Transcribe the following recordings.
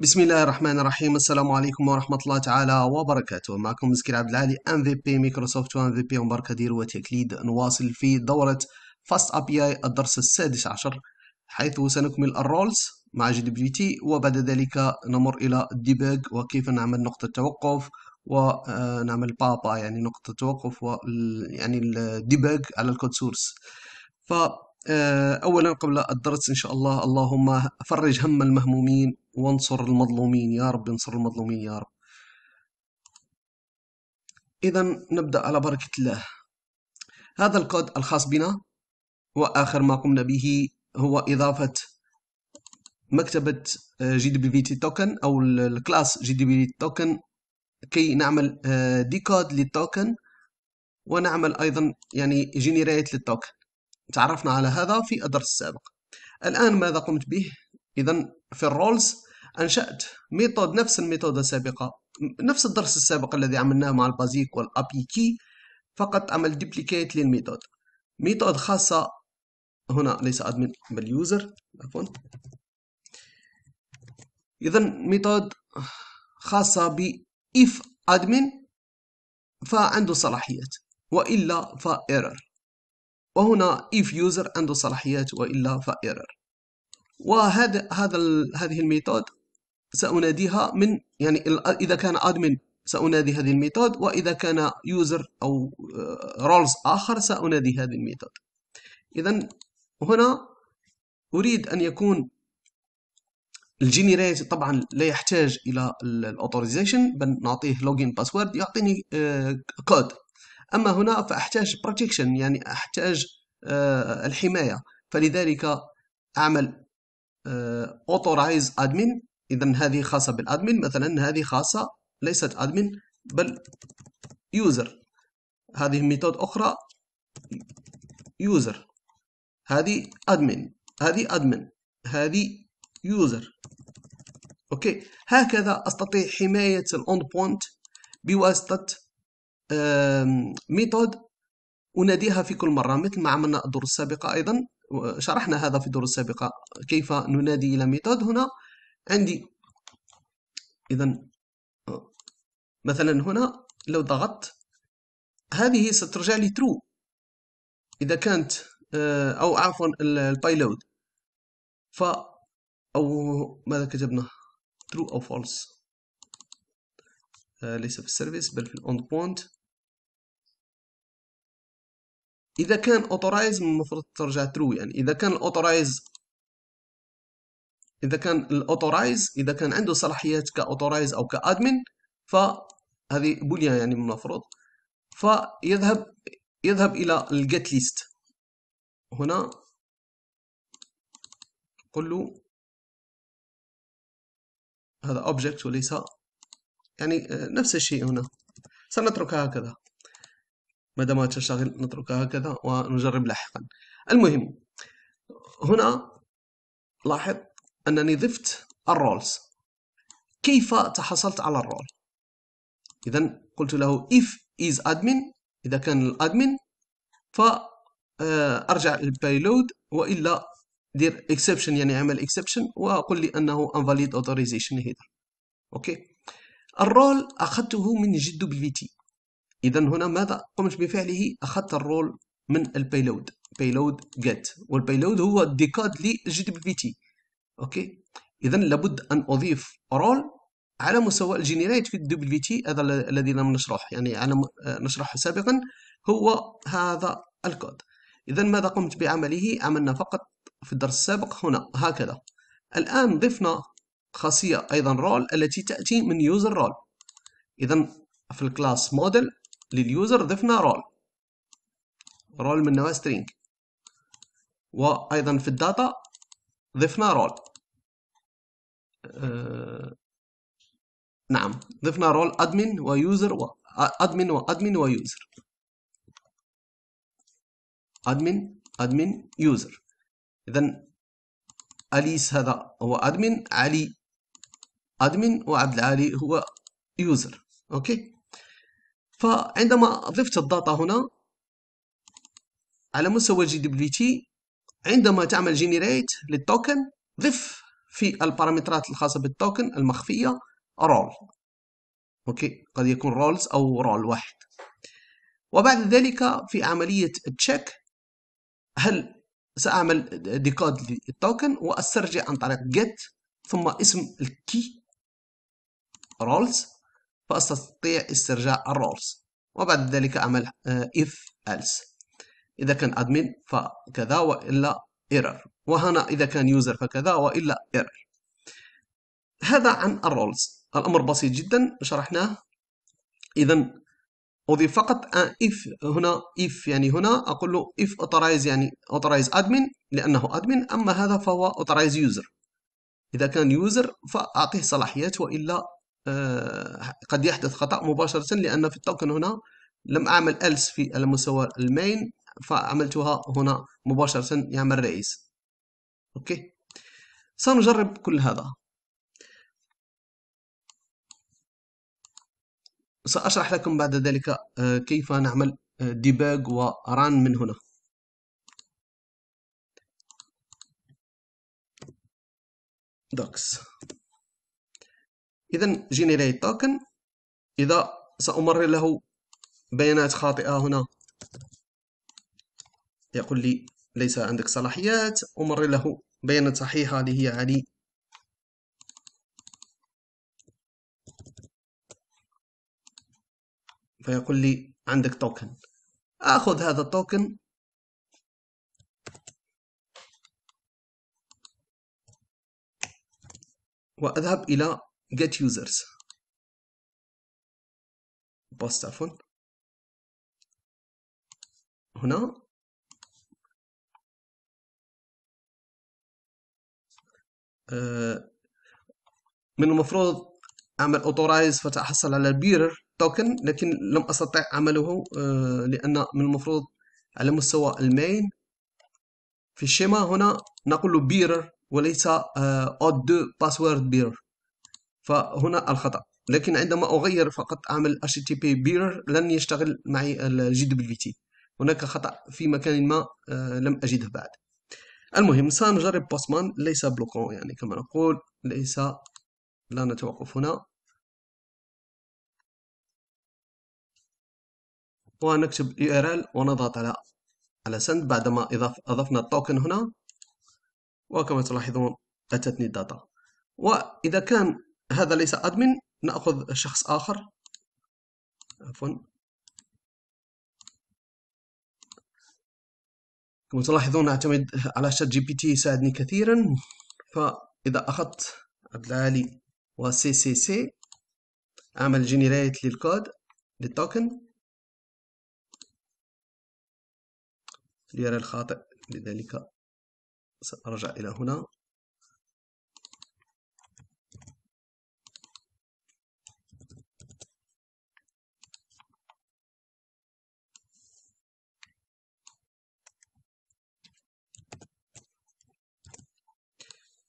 بسم الله الرحمن الرحيم السلام عليكم ورحمة الله تعالى وبركاته معكم مسكين عبد العالي ام في بي مايكروسوفت وام في بي مباركة دير وتكليد نواصل في دورة فاست اب اي الدرس السادس عشر حيث سنكمل الرولز مع جي دبليو تي وبعد ذلك نمر الى الديباج وكيف نعمل نقطة توقف ونعمل بابا يعني نقطة توقف و يعني الديباج على الكود سورس ف اولا قبل الدرس ان شاء الله اللهم فرج هم المهمومين وانصر المظلومين يا رب انصر المظلومين يا رب إذا نبدأ على بركة الله هذا الكود الخاص بنا وآخر ما قمنا به هو إضافة مكتبة آه، جي دبليو في تي توكن أو الكلاس جي دبليو في تي توكن كي نعمل ديكود آه، للتوكن ونعمل أيضا يعني جينيريت للتوكن تعرفنا على هذا في الدرس السابق الآن ماذا قمت به؟ إذا في الرولز أنشأت ميثود نفس الميثود السابقة نفس الدرس السابق الذي عملناه مع البازيك والأبي كي فقط عمل ديبليكيت للميثود ميثود خاصة هنا ليس أدمن بل يوزر عفوا إذا ميثود خاصة ب if admin فعنده صلاحيات وإلا فإيرور وهنا if user عنده صلاحيات وإلا فإيرور وهذا هذا هذه الميثود سأناديها من يعني إذا كان أدمن سأنادي هذه الميثود وإذا كان يوزر أو رولز آه، آخر سأنادي هذه الميثود إذا هنا أريد أن يكون الجينيريت طبعا لا يحتاج إلى الاوثورايزيشن بل نعطيه لوجين باسورد يعطيني كود آه، أما هنا فأحتاج بروتكشن يعني أحتاج آه، الحماية فلذلك أعمل اوثورايز ادمن إذا هذه خاصة بالأدمن مثلا هذه خاصة ليست أدمن بل يوزر هذه ميثود أخرى يوزر هذه أدمن هذه أدمن هذه يوزر أوكي هكذا أستطيع حماية الأون بوينت بواسطة ميثود أناديها في كل مرة مثل ما عملنا الدروس السابقة أيضا شرحنا هذا في الدروس السابقة كيف ننادي إلى ميثود هنا عندي إذا مثلا هنا لو ضغطت هذه سترجع لي ترو إذا كانت آه، أو عفوا البايلود ف أو ماذا كتبنا ترو أو فولس آه، ليس في السيرفيس بل في الأون بوينت إذا كان أوتورايز المفروض ترجع ترو يعني إذا كان الأوتورايز اذا كان الاوتورايز اذا كان عنده صلاحيات كاوتورايز او كادمن فهذه بوليان يعني من المفروض فيذهب يذهب الى الجيت ليست هنا قل له هذا اوبجكت وليس يعني نفس الشيء هنا سنتركها هكذا ما دام تشتغل نتركها هكذا ونجرب لاحقا المهم هنا لاحظ أنني ضفت الرولز كيف تحصلت على الرول إذا قلت له if is admin إذا كان الادمن فأرجع آه، البيلود وإلا دير exception يعني اعمل exception وقل لي أنه invalid authorization هيدر أوكي الرول أخذته من جدو بي في تي إذا هنا ماذا قمت بفعله أخذت الرول من البايلود payload get والبايلود هو ديكود لجدو بي في تي اوكي اذا لابد ان اضيف رول على مستوى الجينيريت في الدبليو تي هذا الذي لم نشرح يعني على آه، نشرحه سابقا هو هذا الكود اذا ماذا قمت بعمله عملنا فقط في الدرس السابق هنا هكذا الان ضفنا خاصيه ايضا رول التي تاتي من يوزر رول اذا في الكلاس موديل لليوزر ضفنا رول رول من نوع سترينج وايضا في الداتا ضفنا رول آه، نعم ضفنا رول ادمن ويوزر و ادمن وادمن ويوزر ادمن ادمن يوزر اذا اليس هذا هو ادمن علي ادمن وعبد العالي هو يوزر اوكي فعندما ضفت الداتا هنا على مستوى جي دبليو تي عندما تعمل جينيريت للتوكن ضف في البارامترات الخاصة بالتوكن المخفية رول أوكي قد يكون رولز أو رول واحد وبعد ذلك في عملية تشيك هل سأعمل ديكود للتوكن وأسترجع عن طريق get ثم اسم الكي رولز فأستطيع استرجاع الرولز وبعد ذلك أعمل اف آه، else إذا كان admin فكذا وإلا error وهنا إذا كان يوزر فكذا وإلا error هذا عن الرولز الأمر بسيط جدا شرحناه إذا أضيف فقط if هنا if يعني هنا أقول له if authorize يعني authorize ادمن لأنه ادمن أما هذا فهو authorize يوزر إذا كان يوزر فأعطيه صلاحيات وإلا آه، قد يحدث خطأ مباشرة لأن في التوكن هنا لم أعمل else في المستوى المين فعملتها هنا مباشرة يعمل رئيس أوكي سنجرب كل هذا سأشرح لكم بعد ذلك آه، كيف نعمل ديباج آه، وران من هنا دوكس إذا generate token إذا سأمرر له بيانات خاطئة هنا يقول لي ليس عندك صلاحيات ومر له بيانات صحيحة اللي هي علي فيقول لي عندك توكن آخذ هذا التوكن وأذهب إلى get users بوست عفوا هنا آه، من المفروض اعمل اوتورايز فتحصل على البيرر توكن لكن لم استطع عمله آه، لان من المفروض على مستوى المين في الشيما هنا نقول بيرر وليس اود دو باسورد بيرر فهنا الخطا لكن عندما اغير فقط اعمل بي بيرر لن يشتغل معي الجي دبليو تي هناك خطا في مكان ما آه، لم اجده بعد المهم سنجرب بوسمان ليس بلوكون يعني كما نقول ليس لا نتوقف هنا ونكتب URL ونضغط على على سند بعدما إضاف أضفنا التوكن هنا وكما تلاحظون أتتني الداتا وإذا كان هذا ليس أدمن نأخذ شخص آخر عفوا كما تلاحظون أعتمد على شات جي بي تي يساعدني كثيرا فإذا أخذت عبد العالي و سي سي أعمل جنريت للكود للتوكن ليرى الخاطئ لذلك سأرجع إلى هنا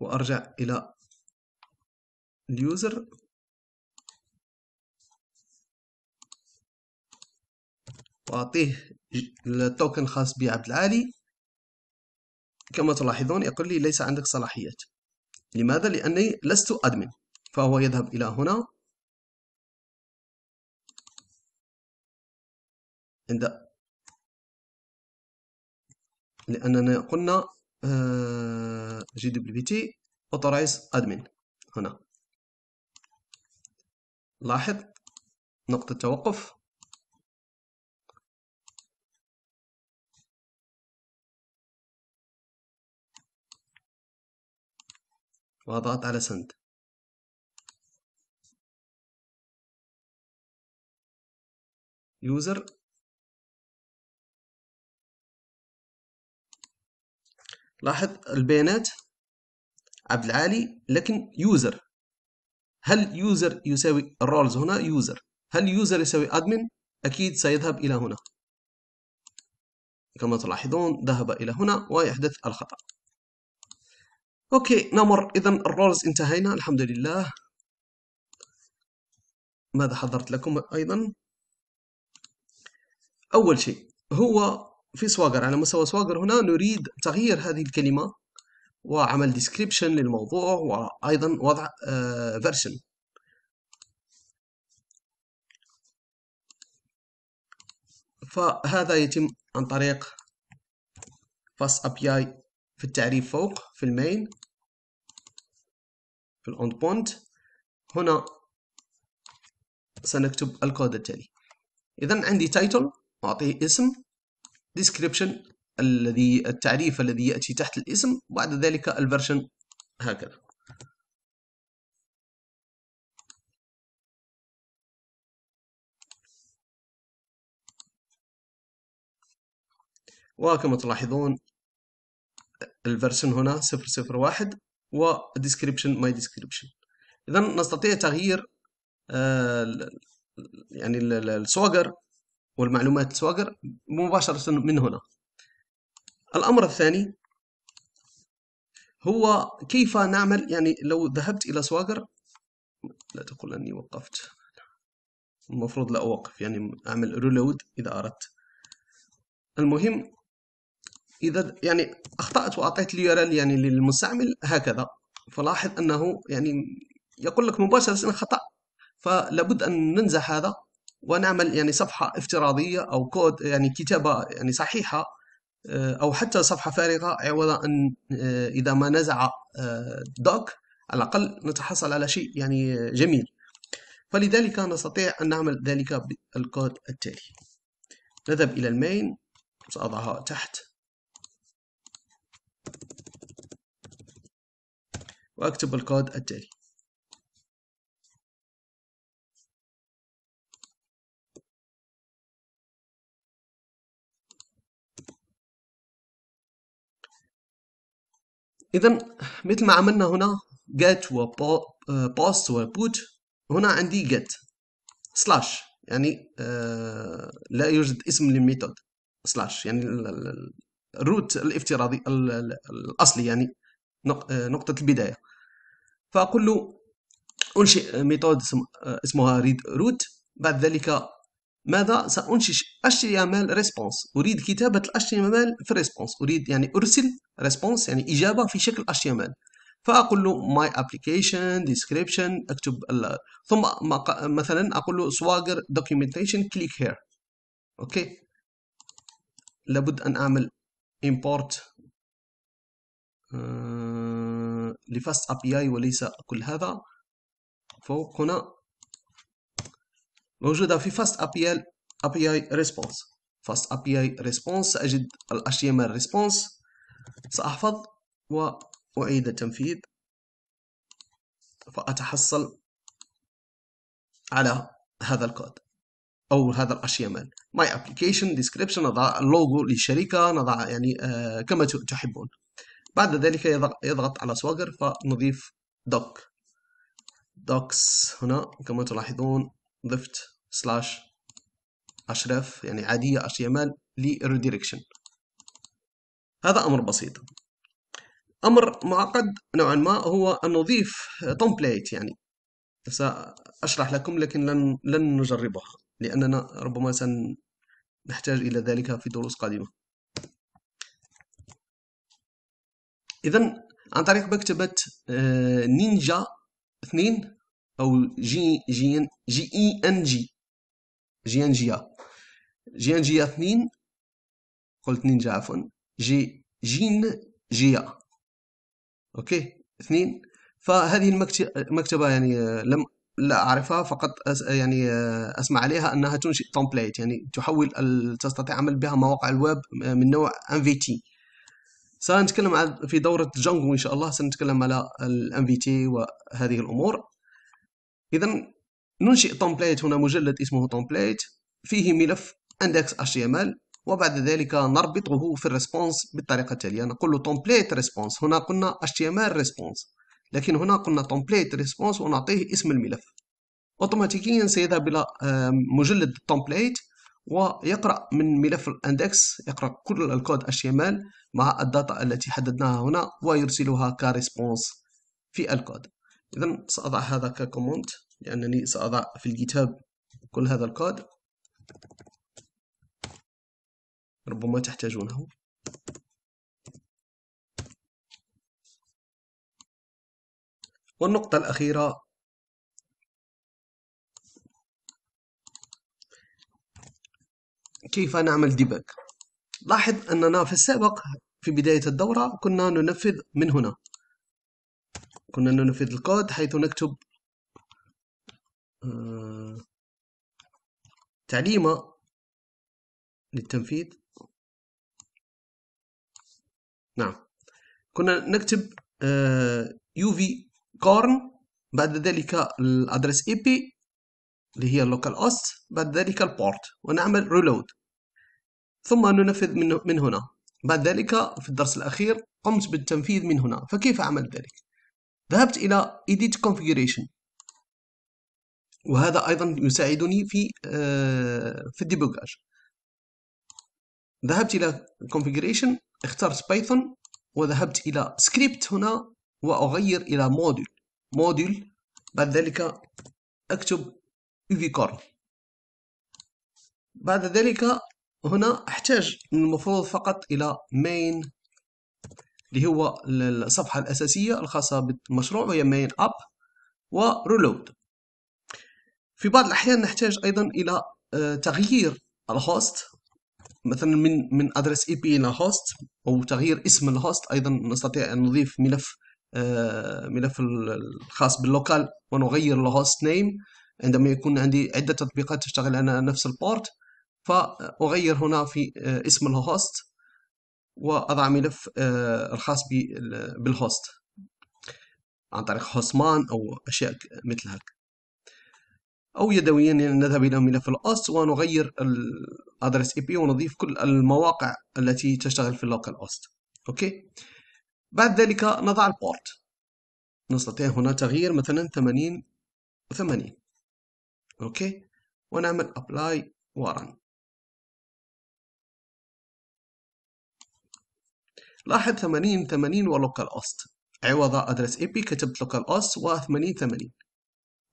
وارجع الى اليوزر واعطيه التوكن الخاص بعبد العالي كما تلاحظون يقول لي ليس عندك صلاحيات لماذا لاني لست ادمن فهو يذهب الى هنا عند لأننا قلنا آه، جي دبليو بي تي اوتورايز ادمن هنا لاحظ نقطة توقف واضغط على سند يوزر لاحظ البيانات عبد العالي لكن يوزر هل يوزر يساوي الرولز هنا يوزر هل يوزر يساوي ادمن اكيد سيذهب الى هنا كما تلاحظون ذهب الى هنا ويحدث الخطا اوكي نمر اذا الرولز انتهينا الحمد لله ماذا حضرت لكم ايضا اول شيء هو في سواجر على مستوى سواجر هنا نريد تغيير هذه الكلمة وعمل ديسكريبشن للموضوع وأيضا وضع فيرجن آه، فهذا يتم عن طريق فاس أبي آي في التعريف فوق في المين في الأون بوينت هنا سنكتب الكود التالي إذا عندي تايتل أعطيه اسم description الذي التعريف الذي يأتي تحت الاسم بعد ذلك الفيرجن هكذا وكما تلاحظون الفيرسون هنا 001 و description my description إذا نستطيع تغيير آه، يعني الصوغر والمعلومات سواقر مباشرة من هنا الأمر الثاني هو كيف نعمل يعني لو ذهبت إلى سواقر لا تقول أني وقفت المفروض لا أوقف يعني أعمل ريلود إذا أردت المهم إذا يعني أخطأت وأعطيت اليورال يعني للمستعمل هكذا فلاحظ أنه يعني يقول لك مباشرة خطأ فلابد أن ننزع هذا ونعمل يعني صفحه افتراضيه او كود يعني كتابه يعني صحيحه آه، او حتى صفحه فارغه عوض ان آه، اذا ما نزع آه، دوك على الاقل نتحصل على شيء يعني جميل فلذلك نستطيع ان نعمل ذلك بالكود التالي نذهب الى المين ساضعها تحت واكتب الكود التالي اذا مثل ما عملنا هنا get و آه، post و put هنا عندي get slash يعني آه، لا يوجد اسم للميثود slash يعني الروت الافتراضي الاصلي يعني آه، نقطه البدايه فاقول له انشئ ميثود اسمها read root بعد ذلك ماذا سأنشئ HTML response أريد كتابة HTML في response أريد يعني أرسل response يعني إجابة في شكل HTML فأقول له my application description أكتب ال... ثم مثلا أقول له swagger documentation click here أوكي لابد أن أعمل import آه، لفاست API وليس كل هذا فوق هنا موجودة في Fast API, API Response Fast API Response سأجد ال HTML Response سأحفظ وأعيد التنفيذ فأتحصل على هذا الكود أو هذا ال HTML My Application Description نضع اللوجو للشركة نضع يعني آه كما تحبون بعد ذلك يضغط على سواجر فنضيف دوك دوكس هنا كما تلاحظون ضفت سلاش أشرف يعني عاديه HTML يمال للريديركشن هذا امر بسيط امر معقد نوعا ما هو ان نضيف تمبليت يعني ساشرح لكم لكن لن لن نجربها لاننا ربما سنحتاج الى ذلك في دروس قادمه اذا عن طريق مكتبه آه، نينجا 2 او جي جي ان جي اي ان جي جي ان جي جي ان جي اثنين قلت نينجا عفوا جي جين جيا اوكي اثنين فهذه المكتبه يعني آه، لم لا اعرفها فقط أس يعني آه، اسمع عليها انها تنشئ تمبليت يعني تحول تستطيع عمل بها مواقع الويب آه، من نوع ام في تي سنتكلم في دورة جانجو إن شاء الله سنتكلم على ال MVT وهذه الأمور اذا ننشئ تومبليت هنا مجلد اسمه تومبليت فيه ملف اندكس ام ال وبعد ذلك نربطه في الريسبونس بالطريقه التاليه نقول له تومبليت ريسبونس هنا قلنا تي ال ريسبونس لكن هنا قلنا تومبليت ريسبونس ونعطيه اسم الملف اوتوماتيكيا سيذهب الى مجلد التومبليت ويقرا من ملف الاندكس يقرا كل الكود تي ال مع الداتا التي حددناها هنا ويرسلها كريسبونس في الكود إذا سأضع هذا ككومنت لأنني سأضع في الكتاب كل هذا الكود ربما تحتاجونه والنقطة الأخيرة كيف نعمل ديباج لاحظ أننا في السابق في بداية الدورة كنا ننفذ من هنا كنا ننفذ الكود حيث نكتب آه، تعليمة للتنفيذ نعم كنا نكتب يوفي آه، كورن بعد ذلك الادرس اي بي اللي هي اللوكال اوست بعد ذلك البورت ونعمل ريلود ثم ننفذ من, من هنا بعد ذلك في الدرس الأخير قمت بالتنفيذ من هنا فكيف عمل ذلك؟ ذهبت إلى Edit Configuration وهذا أيضا يساعدني في آه، في الديبوغاج ذهبت إلى Configuration اخترت بايثون وذهبت إلى Script هنا وأغير إلى Module Module بعد ذلك أكتب Core بعد ذلك هنا أحتاج المفروض فقط إلى main اللي هو الصفحة الأساسية الخاصة بالمشروع وهي مين up ورولود في بعض الأحيان نحتاج أيضا إلى آه، تغيير الهوست مثلا من من ادرس اي بي الى هوست او تغيير اسم الهوست ايضا نستطيع ان نضيف ملف آه، ملف الخاص باللوكال ونغير الهوست نيم عندما يكون عندي عده تطبيقات تشتغل على نفس البورت فاغير هنا في آه، اسم الهوست واضع ملف آه، الخاص بالهوست عن طريق هوسمان او اشياء مثل هكا او يدويا يعني نذهب الى ملف الاوست ونغير الادرس اي بي ونضيف كل المواقع التي تشتغل في اللوكال اوست اوكي بعد ذلك نضع البورت نستطيع هنا تغيير مثلا 80 80 اوكي ونعمل ابلاي ورن لاحظ 80 80 ولوكال اوست عوض أدرس اي بي كتبت لوكال اوست و 80 80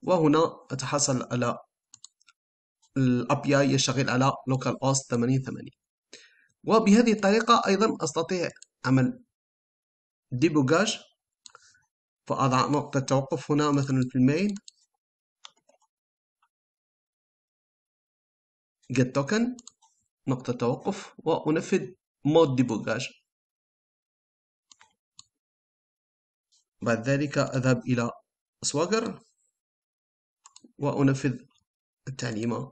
وهنا أتحصل على الأبي آي يشتغل على لوكال اوست 80 80 وبهذه الطريقة أيضا أستطيع عمل ديبوغاج فأضع نقطة توقف هنا مثلا في الميل get token نقطة توقف وأنفذ مود ديبوغاج بعد ذلك أذهب إلى سواجر وأنفذ التعليم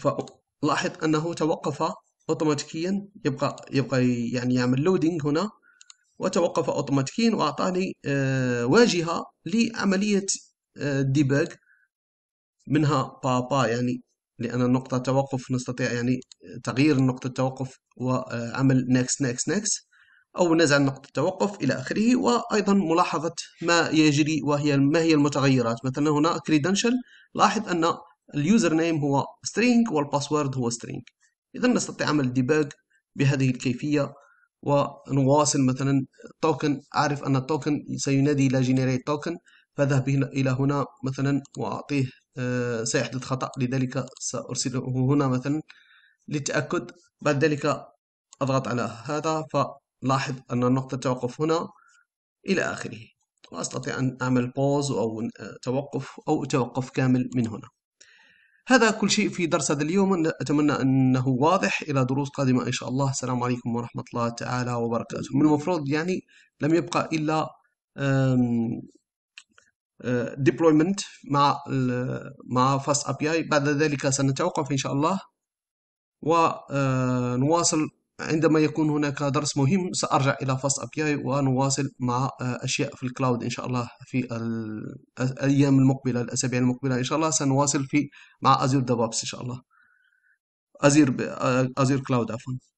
فلاحظ أنه توقف أوتوماتيكيا يبقى يبقى يعني يعمل لودينغ هنا وتوقف أوتوماتيكيا وأعطاني آه، واجهة لعملية ديباج آه، منها بابا يعني لأن نقطة توقف نستطيع يعني تغيير نقطة التوقف وعمل آه، next next next أو نزع نقطة التوقف إلى آخره وأيضا ملاحظة ما يجري وهي ما هي المتغيرات مثلا هنا credential لاحظ أن اليوزر نيم هو string والباسورد هو string إذا نستطيع عمل ديباج بهذه الكيفية ونواصل مثلا توكن أعرف أن التوكن سينادي إلى generate token فذهب إلى هنا مثلا وأعطيه آه، سيحدث خطأ لذلك سأرسله هنا مثلا للتأكد بعد ذلك أضغط على هذا ف لاحظ أن النقطة توقف هنا إلى آخره وأستطيع أن أعمل بوز أو توقف أو توقف كامل من هنا هذا كل شيء في درس هذا اليوم أتمنى أنه واضح إلى دروس قادمة إن شاء الله السلام عليكم ورحمة الله تعالى وبركاته من المفروض يعني لم يبقى إلا آه، deployment مع مع فاست اي بعد ذلك سنتوقف إن شاء الله ونواصل آه، عندما يكون هناك درس مهم سأرجع إلى فاست أبي ونواصل مع آه، أشياء في الكلاود إن شاء الله في آه، الأيام المقبلة الأسابيع المقبلة إن شاء الله سنواصل في مع أزير دابابس إن شاء الله أزير أزير كلاود عفوا